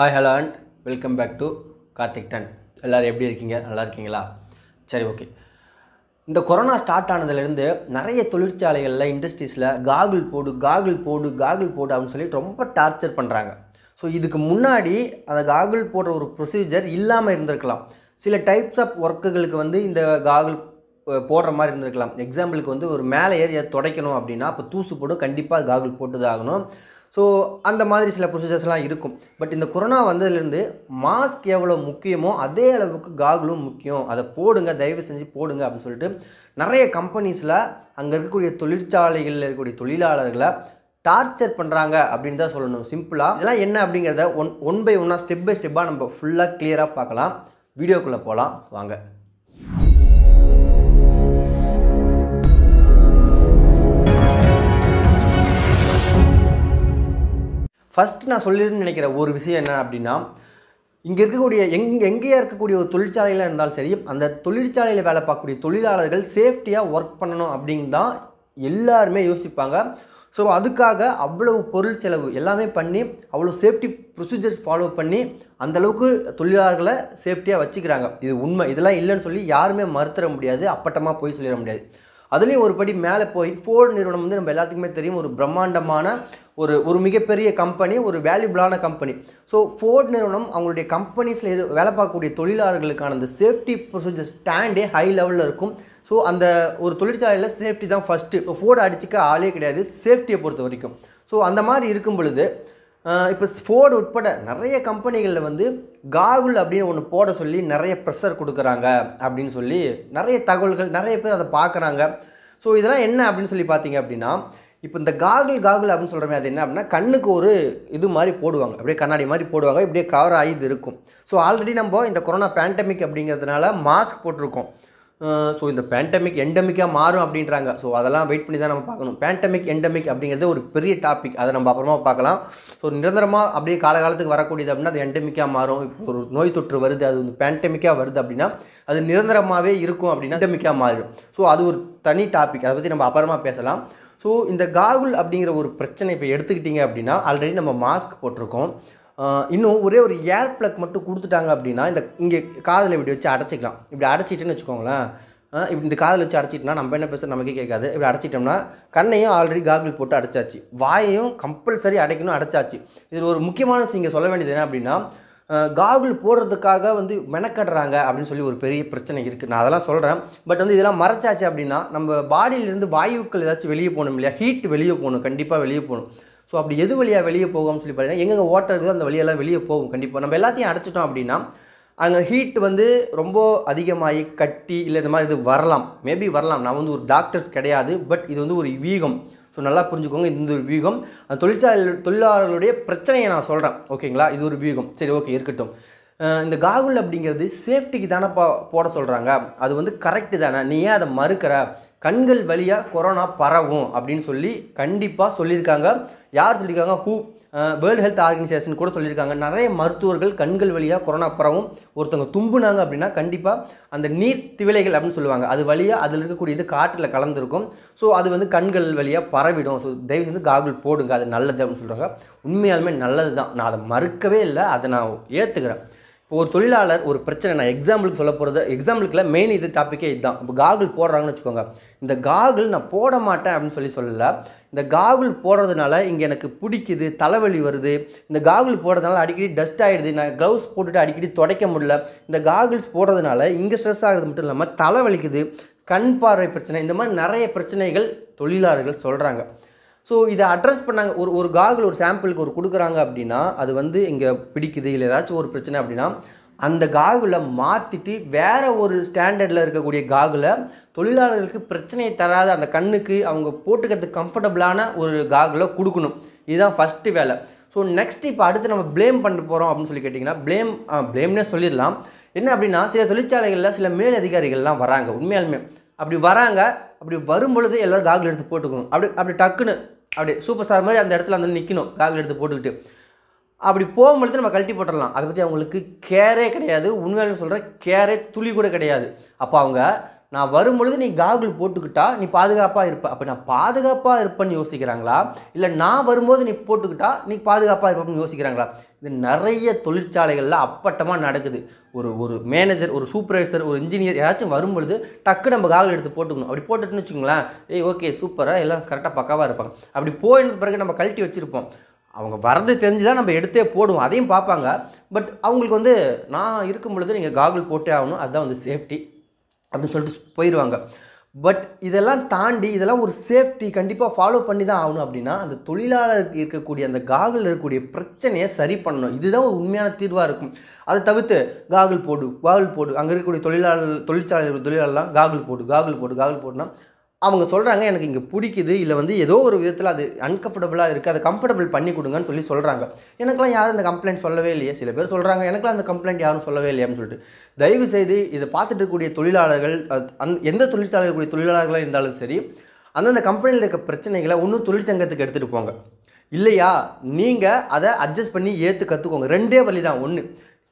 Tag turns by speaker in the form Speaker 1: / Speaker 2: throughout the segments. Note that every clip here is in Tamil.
Speaker 1: hi hello and welcome back to Karthik டன் எல்லோரும் எப்படி இருக்கீங்க நல்லா இருக்கீங்களா சரி ஓகே இந்த கொரோனா ஸ்டார்ட் ஆனதுலேருந்து நிறைய தொழிற்சாலைகளில் இண்டஸ்ட்ரீஸில் காகுல் போடு காகுல் போடு காகுல் போடு அப்படின்னு சொல்லி ரொம்ப டார்ச்சர் பண்ணுறாங்க ஸோ இதுக்கு முன்னாடி அந்த காகுல் போடுற ஒரு ப்ரொசீஜர் இல்லாமல் இருந்திருக்கலாம் சில டைப்ஸ் ஆஃப் ஒர்க்குகளுக்கு வந்து இந்த காகுல் போடுற மாதிரி இருந்திருக்கலாம் எக்ஸாம்பிளுக்கு வந்து ஒரு மேலே ஏறி துடைக்கணும் அப்படின்னா அப்போ தூசு போடும் கண்டிப்பாக காகுல் போட்டு தான் ஆகணும் ஸோ அந்த மாதிரி சில ப்ரொசீஜர்ஸ்லாம் இருக்கும் பட் இந்த கொரோனா வந்ததுலேருந்து மாஸ்க் எவ்வளோ முக்கியமோ அதே அளவுக்கு காகுலும் முக்கியம் அதை போடுங்க தயவு செஞ்சு போடுங்க அப்படின்னு சொல்லிட்டு நிறைய கம்பெனிஸில் அங்கே இருக்கக்கூடிய தொழிற்சாலைகளில் இருக்கக்கூடிய தொழிலாளர்களை டார்ச்சர் பண்ணுறாங்க அப்படின்னு தான் சொல்லணும் சிம்பிளாக இதெல்லாம் என்ன அப்படிங்கிறத ஒன் ஒன் பை ஒன்னாக ஸ்டெப் பை ஸ்டெப்பாக நம்ம ஃபுல்லாக கிளியராக பார்க்கலாம் வீடியோக்குள்ளே போகலாம் வாங்க ஃபஸ்ட்டு நான் சொல்லிடுன்னு நினைக்கிற ஒரு விஷயம் என்ன அப்படின்னா இங்கே இருக்கக்கூடிய எங் எங்கேயா இருக்கக்கூடிய ஒரு தொழிற்சாலையில் இருந்தாலும் சரி அந்த தொழிற்சாலையில் வேலை பார்க்கக்கூடிய தொழிலாளர்கள் சேஃப்டியாக ஒர்க் பண்ணணும் அப்படின்னு தான் எல்லாருமே யோசிப்பாங்க ஸோ அதுக்காக அவ்வளவு பொருள் செலவு எல்லாமே பண்ணி அவ்வளோ சேஃப்டி ப்ரொசீஜர்ஸ் ஃபாலோ பண்ணி அந்தளவுக்கு தொழிலாளர்களை சேஃப்டியாக வச்சுக்கிறாங்க இது உண்மை இதெல்லாம் இல்லைன்னு சொல்லி யாருமே மறுத்துற முடியாது அப்பட்டமாக போய் சொல்லிட முடியாது அதுலேயும் ஒரு படி மேலே போய் ஃபோர்டு நிறுவனம் வந்து நம்ம எல்லாத்துக்குமே தெரியும் ஒரு பிரம்மாண்டமான ஒரு ஒரு மிகப்பெரிய கம்பெனி ஒரு வேல்யூபிளான கம்பெனி ஸோ ஃபோர்ட் நிறுவனம் அவங்களுடைய கம்பெனிஸில் இரு வேலை பார்க்கக்கூடிய தொழிலாளர்களுக்கான அந்த சேஃப்டி ப்ரொசீஜர் ஸ்டாண்டே ஹை லெவலில் இருக்கும் ஸோ அந்த ஒரு தொழிற்சாலையில் சேஃப்டி தான் ஃபஸ்ட்டு ஸோ ஃபோர்டு அடிச்சுக்க ஆளே கிடையாது சேஃப்டியை பொறுத்த வரைக்கும் ஸோ அந்த மாதிரி இருக்கும் பொழுது இப்போ ஃபோர்டு உட்பட நிறைய கம்பெனிகளில் வந்து காகுல் அப்படின்னு ஒன்று போட சொல்லி நிறைய ப்ரெஷர் கொடுக்குறாங்க அப்படின்னு சொல்லி நிறைய தகவல்கள் நிறைய பேர் அதை பார்க்குறாங்க ஸோ இதெல்லாம் என்ன அப்படின்னு சொல்லி பார்த்தீங்க அப்படின்னா இப்போ இந்த காகுல் காகுல் அப்படின்னு சொல்கிறமே அது என்ன அப்படின்னா கண்ணுக்கு ஒரு இது மாதிரி போடுவாங்க அப்படியே கண்ணாடி மாதிரி போடுவாங்க இப்படியே கவர் ஆகி இது இருக்கும் ஸோ ஆல்ரெடி நம்ம இந்த கொரோனா பேண்டமிக் அப்படிங்கிறதுனால மாஸ்க் போட்டிருக்கோம் ஸோ இந்த பேண்டமிக் எண்டமிக்காக மாறும் அப்படின்றாங்க ஸோ அதெல்லாம் வெயிட் பண்ணி தான் நம்ம பார்க்கணும் பேண்டமிக் எண்டமிக் அப்படிங்கிறது ஒரு பெரிய டாபிக் அதை நம்ம அப்புறமா பார்க்கலாம் ஸோ நிரந்தரமாக அப்படியே காலகாலத்துக்கு வரக்கூடியது அப்படின்னா அது எண்டமிக்காக மாறும் இப்போ ஒரு நோய் தொற்று வருது அது வந்து பேண்டமிக்காக வருது அப்படின்னா அது நிரந்தரமாகவே இருக்கும் அப்படின்னா எண்டமிக்காக மாறிடும் ஸோ அது ஒரு தனி டாபிக் அதை பற்றி நம்ம அப்புறமா பேசலாம் ஸோ இந்த காகுல் அப்படிங்கிற ஒரு பிரச்சனை இப்போ எடுத்துக்கிட்டிங்க அப்படின்னா ஆல்ரெடி நம்ம மாஸ்க் போட்டிருக்கோம் இன்னும் ஒரே ஒரு ஏர் ப்ளக் மட்டும் கொடுத்துட்டாங்க அப்படின்னா இந்த இங்கே காதில் இப்படி வச்சு அடைச்சிக்கலாம் இப்படி அடைச்சிட்டுன்னு வச்சுக்கோங்களேன் இப்படி இந்த காதில் வச்சு அடைச்சிட்டோம்னா நம்ம என்ன பேசுகிறது நமக்கே கேட்காது இப்படி அடைச்சிட்டோம்னா கண்ணையும் ஆல்ரெடி காகிள் போட்டு அடைச்சாச்சு வாயையும் கம்பல்சரி அடைக்கணும் அடைச்சாச்சு இதில் ஒரு முக்கியமான இங்கே சொல்ல வேண்டியது என்ன அப்படின்னா காகுல் போடுறதுக்காக வந்து மெனக்கடுறாங்க அப்படின்னு சொல்லி ஒரு பெரிய பிரச்சனை இருக்குது நான் அதெல்லாம் சொல்கிறேன் பட் வந்து இதெல்லாம் மறைச்சாச்சு அப்படின்னா நம்ம பாடியிலேருந்து வாயுக்கள் ஏதாச்சும் வெளியே போகணும் இல்லையா ஹீட் வெளியே போகணும் கண்டிப்பாக வெளியே போகணும் ஸோ அப்படி எது வழியாக வெளியே போகும்னு சொல்லி பார்த்தீங்கன்னா எங்கெங்கே ஓட்டை இருக்குது அந்த வழியெல்லாம் வெளியே போகும் கண்டிப்பாக நம்ம எல்லாத்தையும் அடைச்சிட்டோம் அப்படின்னா அங்கே ஹீட் வந்து ரொம்ப அதிகமாகி கட்டி இல்லை இந்த மாதிரி இது வரலாம் மேபி வரலாம் நான் வந்து ஒரு டாக்டர்ஸ் கிடையாது பட் இது வந்து ஒரு வீகம் ஸோ நல்லா புரிஞ்சுக்கோங்க இது ஒரு வியூகம் அந்த தொழிற்சாலை தொழிலாளர்களுடைய பிரச்சனையை நான் சொல்கிறேன் ஓகேங்களா இது ஒரு வியூகம் சரி ஓகே இருக்கட்டும் இந்த காகுல் அப்படிங்கிறது சேஃப்டிக்கு தானே போட சொல்கிறாங்க அது வந்து கரெக்டு தானே நீ ஏன் அதை மறுக்கிற கண்கள் வழியாக கொரோனா பரவும் அப்படின்னு சொல்லி கண்டிப்பாக சொல்லியிருக்காங்க யார் சொல்லியிருக்காங்க ஹூ வேர்ல்டு ஹெல்த் ஆர்கனைசேஷன் கூட சொல்லியிருக்காங்க நிறைய மருத்துவர்கள் கண்கள் வழியாக கொரோனா பரவும் ஒருத்தவங்க தும்புனாங்க அப்படின்னா கண்டிப்பாக அந்த நீர் திவிலைகள் அப்படின்னு சொல்லுவாங்க அது வழியாக அதில் இருக்கக்கூடிய இது காற்றில் கலந்துருக்கும் ஸோ அது வந்து கண்கள் வழியாக பரவிடும் ஸோ தயவு வந்து காகுல் போடுங்க அது நல்லது அப்படின்னு சொல்கிறாங்க உண்மையாலுமே நல்லது தான் நான் அதை மறுக்கவே இல்லை அதை நான் ஏற்றுக்கிறேன் இப்போ ஒரு தொழிலாளர் ஒரு பிரச்சனை நான் எக்ஸாம்பிளுக்கு சொல்ல போகிறது எக்ஸாம்பிளுக்கில் மெயின் இது டாப்பிக்கே இதுதான் இப்போ காகுல் போடுறாங்கன்னு வச்சுக்கோங்க இந்த காகுல் நான் போட மாட்டேன் அப்படின்னு சொல்லி சொல்லலை இந்த காகுல் போடுறதுனால இங்கே எனக்கு பிடிக்குது தலைவலி வருது இந்த காகுல் போடுறதுனால அடிக்கடி டஸ்ட் ஆகிடுது நான் க்ளவுஸ் போட்டுட்டு அடிக்கடி துடைக்க முடியல இந்த காகுல்ஸ் போடுறதுனால இங்கே ஸ்ட்ரெஸ் ஆகிறது மட்டும் இல்லாமல் தலைவலிக்குது கண் பார்வை பிரச்சனை இந்த மாதிரி நிறைய பிரச்சனைகள் தொழிலாளர்கள் சொல்கிறாங்க ஸோ இதை அட்ரஸ் பண்ணாங்க ஒரு ஒரு காகுல் ஒரு சாம்பிளுக்கு ஒரு கொடுக்குறாங்க அப்படின்னா அது வந்து இங்கே பிடிக்குது இல்லை ஏதாச்சும் ஒரு பிரச்சனை அப்படின்னா அந்த காகுலை மாற்றிட்டு வேறு ஒரு ஸ்டாண்டர்டில் இருக்கக்கூடிய காகுலை தொழிலாளர்களுக்கு பிரச்சனையை தராத அந்த கண்ணுக்கு அவங்க போட்டுக்கிறதுக்கு கம்ஃபர்டபுளான ஒரு காகுலை கொடுக்கணும் இதுதான் ஃபஸ்ட்டு வேலை ஸோ நெக்ஸ்ட் இப்போ அடுத்து நம்ம ப்ளேம் பண்ண போகிறோம் அப்படின்னு சொல்லி கேட்டிங்கன்னா ப்ளேம் ப்ளேம்னே சொல்லிடலாம் என்ன அப்படின்னா சில தொழிற்சாலைகளில் சில மேல் அதிகாரிகள்லாம் வராங்க உண்மையாலுமே அப்படி வராங்க அப்படி வரும்பொழுது எல்லோரும் காகுல் எடுத்து போட்டுக்கணும் அப்படி அப்படி டக்குன்னு அப்படி சூப்பர் ஸ்டார் மாதிரி அந்த இடத்துல அந்த நிற்கணும் காதில் எடுத்து போட்டுக்கிட்டு அப்படி போகும்பொழுது நம்ம கழட்டி போட்டுடலாம் அதை பற்றி அவங்களுக்கு கேரே கிடையாது உண்மையான சொல்கிற கேரே துளி கூட கிடையாது அப்போ அவங்க நான் வரும்பொழுது நீ காகுல் போட்டுக்கிட்டா நீ பாதுகாப்பாக இருப்ப அப்போ நான் பாதுகாப்பாக இருப்பேன்னு யோசிக்கிறாங்களா இல்லை நான் வரும்போது நீ போட்டுக்கிட்டா நீ பாதுகாப்பாக இருப்பேன்னு யோசிக்கிறாங்களா இது நிறைய தொழிற்சாலைகளில் அப்பட்டமாக நடக்குது ஒரு ஒரு மேனேஜர் ஒரு சூப்பர்வைசர் ஒரு இன்ஜினியர் ஏதாச்சும் வரும்பொழுது டக்கு நம்ம காவல் எடுத்து போட்டுக்கணும் அப்படி போட்டுட்டுன்னு வச்சுங்களேன் ஏய் ஓகே சூப்பராக எல்லாம் கரெக்டாக பக்காவாக இருப்பாங்க அப்படி போயினது பிறகு நம்ம கழட்டி வச்சுருப்போம் அவங்க வரது தெரிஞ்சு தான் நம்ம எடுத்தே போடுவோம் அதையும் பார்ப்பாங்க பட் அவங்களுக்கு வந்து நான் இருக்கும் பொழுது நீங்கள் காகுல் போட்டே ஆகணும் அதுதான் வந்து சேஃப்டி அப்படின்னு சொல்லிட்டு போயிடுவாங்க பட் இதெல்லாம் தாண்டி இதெல்லாம் ஒரு சேஃப்டி கண்டிப்பாக ஃபாலோ பண்ணி தான் ஆகணும் அப்படின்னா அந்த தொழிலாளருக்கு இருக்கக்கூடிய அந்த காகில் இருக்கக்கூடிய பிரச்சனையை சரி பண்ணணும் இதுதான் ஒரு உண்மையான தீர்வாக இருக்கும் அதை தவிர்த்து காகுல் போடு காகுல் போடு அங்கே இருக்கக்கூடிய தொழிலாளர் தொழிற்சாலை தொழிலாளர்லாம் காகுல் போடு காகுல் போடு காகுல் போடுனா அவங்க சொல்கிறாங்க எனக்கு இங்கே பிடிக்குது இல்லை வந்து ஏதோ ஒரு விதத்தில் அது அன்கம்ஃபர்டபுளாக இருக்குது அதை கம்ஃபர்டபுள் பண்ணி கொடுங்கன்னு சொல்லி சொல்கிறாங்க எனக்கெல்லாம் யாரும் இந்த கம்ப்ளைண்ட் சொல்லவே இல்லையே சில பேர் சொல்கிறாங்க எனக்கெல்லாம் அந்த கம்ப்ளைண்ட் யாரும் சொல்லவே இல்லையான்னு சொல்லிட்டு தயவு செய்து இதை பார்த்துட்டு தொழிலாளர்கள் அந் எந்த தொழிற்சாலையில் கூடிய தொழிலாளர்களாக இருந்தாலும் சரி அந்தந்த கம்பெனியில் இருக்க பிரச்சனைகளை ஒன்றும் தொழிற்சங்கத்துக்கு எடுத்துகிட்டு போங்க இல்லையா நீங்கள் அதை அட்ஜஸ்ட் பண்ணி ஏற்று கற்றுக்கோங்க ரெண்டே வழி தான் ஒன்று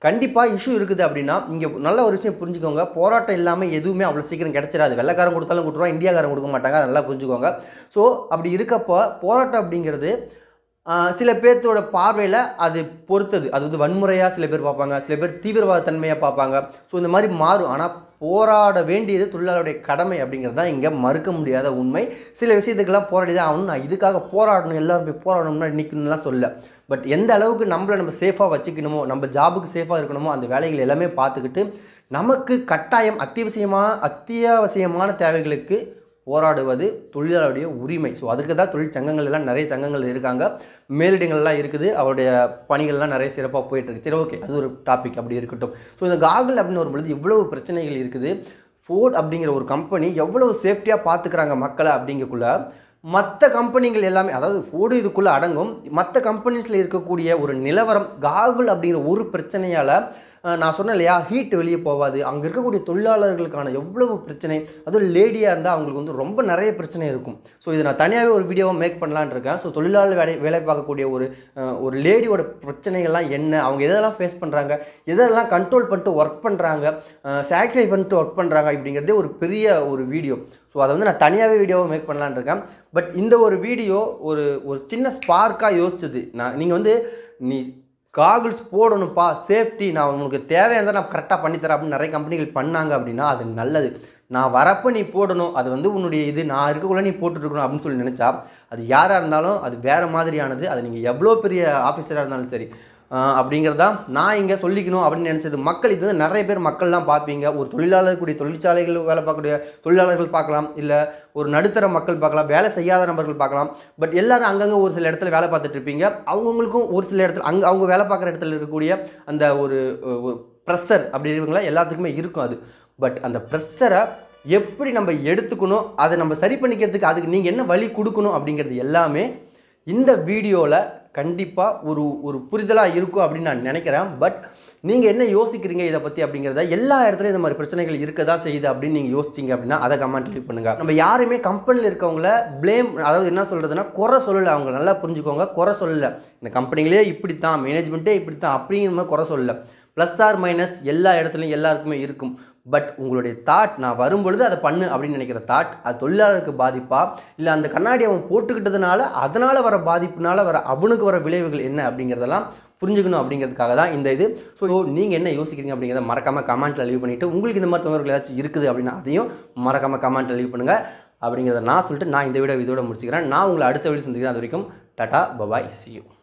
Speaker 1: கண்டிப்பாக இஷ்யூ இருக்குது அப்படின்னா இங்கே நல்ல ஒரு விஷயம் புரிஞ்சுக்கோங்க போராட்டம் இல்லாமல் எதுவுமே அவ்வளோ சீக்கிரம் கிடச்சிடாது வெள்ளக்காரம் கொடுத்தாலும் கொடுத்துருவோம் இந்தியாக்காரன் கொடுக்க மாட்டாங்க நல்லா புரிஞ்சுக்கோங்க ஸோ அப்படி இருக்கப்போ போராட்டம் அப்படிங்கிறது சில பேர்த்தோட பார்வையில் அது பொறுத்தது அது வந்து வன்முறையாக சில பேர் பார்ப்பாங்க சில பேர் தீவிரவாத தன்மையாக பார்ப்பாங்க ஸோ இந்த மாதிரி மாறும் ஆனால் போராட வேண்டியது தொழிலாளருடைய கடமை அப்படிங்கிறது தான் இங்கே மறுக்க முடியாத உண்மை சில விஷயத்துக்கெல்லாம் போராடி தான் ஆகணும் நான் இதுக்காக போராடணும் எல்லோரும் போய் போராடணும்னா நிற்கணும்லாம் சொல்ல பட் எந்த அளவுக்கு நம்மளை நம்ம சேஃபாக வச்சுக்கணுமோ நம்ம ஜாபுக்கு சேஃபாக இருக்கணுமோ அந்த வேலைகள் எல்லாமே பார்த்துக்கிட்டு நமக்கு கட்டாயம் அத்தியாவசியமான அத்தியாவசியமான தேவைகளுக்கு போராடுவது தொழிலாளருடைய உரிமை ஸோ அதுக்கு தான் தொழில் சங்கங்கள் எல்லாம் நிறைய சங்கங்கள் இருக்காங்க மேலிடங்கள்லாம் இருக்குது அவருடைய பணிகள்லாம் நிறைய சிறப்பாக போயிட்டுருக்கு சரி ஓகே அது ஒரு டாபிக் அப்படி இருக்கட்டும் ஸோ இந்த காகல் அப்படின்னு வரும்பொழுது இவ்வளவு பிரச்சனைகள் இருக்குது ஃபோர்ட் அப்படிங்கிற ஒரு கம்பெனி எவ்வளோ சேஃப்டியாக பார்த்துக்கிறாங்க மக்களை அப்படிங்கக்குள்ள மற்ற கம்பெனிகள் எல்லாமே அதாவது ஃபோடு இதுக்குள்ளே அடங்கும் மற்ற கம்பெனிஸில் இருக்கக்கூடிய ஒரு நிலவரம் காகுல் அப்படிங்கிற ஒரு பிரச்சனையால் நான் சொன்னேன் இல்லையா ஹீட் வெளியே போகாது அங்கே இருக்கக்கூடிய தொழிலாளர்களுக்கான எவ்வளவு பிரச்சனை அதுவும் லேடியாக இருந்தால் அவங்களுக்கு வந்து ரொம்ப நிறைய பிரச்சனை இருக்கும் ஸோ இதை நான் தனியாகவே ஒரு வீடியோவாக மேக் பண்ணலான் இருக்கேன் ஸோ தொழிலாளர் வேலை வேலை பார்க்கக்கூடிய ஒரு ஒரு லேடியோட பிரச்சனைகள்லாம் என்ன அவங்க எதெல்லாம் ஃபேஸ் பண்ணுறாங்க எதெல்லாம் கண்ட்ரோல் பண்ணிட்டு ஒர்க் பண்ணுறாங்க சாக்ரிஃபை பண்ணிட்டு ஒர்க் பண்ணுறாங்க அப்படிங்கிறதே ஒரு பெரிய ஒரு வீடியோ ஸோ அதை வந்து நான் தனியாகவே வீடியோவை மேக் பண்ணலான் இருக்கேன் பட் இந்த ஒரு வீடியோ ஒரு ஒரு சின்ன ஸ்பார்க்காக யோசிச்சது நான் நீங்கள் வந்து நீ காகுல்ஸ் போடணும்ப்பா சேஃப்டி நான் உனக்கு தேவையானதை நான் கரெக்டாக பண்ணித்தரேன் அப்படின்னு நிறைய கம்பெனிகள் பண்ணாங்க அப்படின்னா அது நல்லது நான் வரப்போ நீ போடணும் அது வந்து உன்னுடைய இது நான் இருக்கக்குள்ளே நீ போட்டுட்ருக்கணும் அப்படின்னு சொல்லி நினச்சா அது யாராக இருந்தாலும் அது வேறு மாதிரியானது அது நீங்கள் எவ்வளோ பெரிய ஆஃபீஸராக இருந்தாலும் சரி அப்படிங்கிறதா நான் இங்கே சொல்லிக்கணும் அப்படின்னு நினச்சது மக்கள் இது வந்து நிறைய பேர் மக்கள்லாம் பார்ப்பீங்க ஒரு தொழிலாளர் கூடிய தொழிற்சாலைகள் வேலை பார்க்கக்கூடிய தொழிலாளர்கள் பார்க்கலாம் இல்லை ஒரு நடுத்தர மக்கள் பார்க்கலாம் வேலை செய்யாத நபர்கள் பார்க்கலாம் பட் எல்லாரும் அங்கங்கே ஒரு சில இடத்துல வேலை பார்த்துட்டு இருப்பீங்க அவங்கவுங்களுக்கும் ஒரு சில இடத்துல அங்கே அவங்க வேலை பார்க்குற இடத்துல இருக்கக்கூடிய அந்த ஒரு ப்ரெஷர் அப்படி இருக்குங்களா எல்லாத்துக்குமே இருக்கும் அது பட் அந்த ப்ரெஷரை எப்படி நம்ம எடுத்துக்கணும் அதை நம்ம சரி பண்ணிக்கிறதுக்கு அதுக்கு நீங்கள் என்ன வழி கொடுக்கணும் அப்படிங்கிறது எல்லாமே இந்த வீடியோவில் கண்டிப்பாக ஒரு ஒரு புரிதலாக இருக்கும் அப்படின்னு நான் நினைக்கிறேன் பட் நீங்கள் என்ன யோசிக்கிறீங்க இதை பற்றி அப்படிங்கிறத எல்லா இடத்துலையும் இந்த மாதிரி பிரச்சனைகள் இருக்க தான் செய்யுது அப்படின்னு நீங்கள் யோசிச்சிங்க அப்படின்னா அதை கமெண்ட் லீவ் பண்ணுங்கள் நம்ம யாருமே கம்பெனியில் இருக்கவங்கள ப்ளேம் அதாவது என்ன சொல்கிறதுனா குறை சொல்லலை அவங்க நல்லா புரிஞ்சுக்கோங்க குறை சொல்லலை இந்த கம்பெனிகளே இப்படி தான் மேனேஜ்மெண்ட்டே இப்படி தான் அப்படிங்கிற மாதிரி குறை சொல்லலை ப்ளஸ் ஆர் மைனஸ் எல்லா இடத்துலையும் எல்லாருக்குமே இருக்கும் பட் உங்களுடைய தாட் நான் வரும்பொழுது அதை பண்ணு அப்படின்னு நினைக்கிற தாட் அது தொழிலாளருக்கு பாதிப்பா இல்லை அந்த கண்ணாடி அவன் போட்டுக்கிட்டதுனால அதனால் வர பாதிப்புனால வர அவனுக்கு வர விளைவுகள் என்ன அப்படிங்கிறதெல்லாம் புரிஞ்சுக்கணும் அப்படிங்கிறதுக்காக தான் இந்த இது ஸோ நீங்கள் என்ன யோசிக்கிறீங்க அப்படிங்கிறத மறக்காமல் கமெண்ட்டில் லீவ் பண்ணிவிட்டு உங்களுக்கு இந்த மாதிரி தொந்தரவுகள் ஏதாச்சும் இருக்குது அப்படின்னா அதையும் மறக்காமல் கமெண்ட்டில் லீவ் பண்ணுங்கள் அப்படிங்கிறத நான் சொல்லிட்டு நான் இந்த வீடியோ இதோட முடிச்சுக்கிறேன் நான் உங்களை அடுத்த வீடியோ சந்திக்கிறேன் அது வரைக்கும் டாட்டா பபாய் சியூ